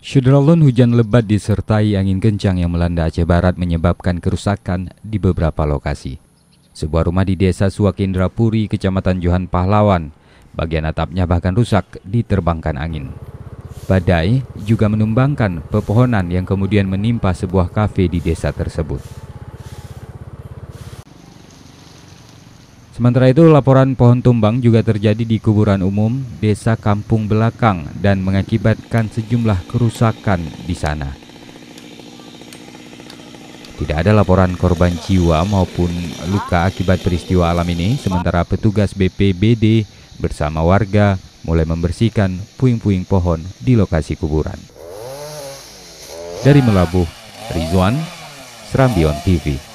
Syudralun hujan lebat disertai angin kencang yang melanda Aceh Barat menyebabkan kerusakan di beberapa lokasi. Sebuah rumah di desa Suwak Indrapuri, kecamatan Johan Pahlawan, bagian atapnya bahkan rusak diterbangkan angin. Badai juga menumbangkan pepohonan yang kemudian menimpa sebuah kafe di desa tersebut. Sementara itu, laporan pohon tumbang juga terjadi di kuburan umum Desa Kampung Belakang dan mengakibatkan sejumlah kerusakan di sana. Tidak ada laporan korban jiwa maupun luka akibat peristiwa alam ini, sementara petugas BPBD bersama warga mulai membersihkan puing-puing pohon di lokasi kuburan. Dari Melabuh, Rizwan, Serambion TV.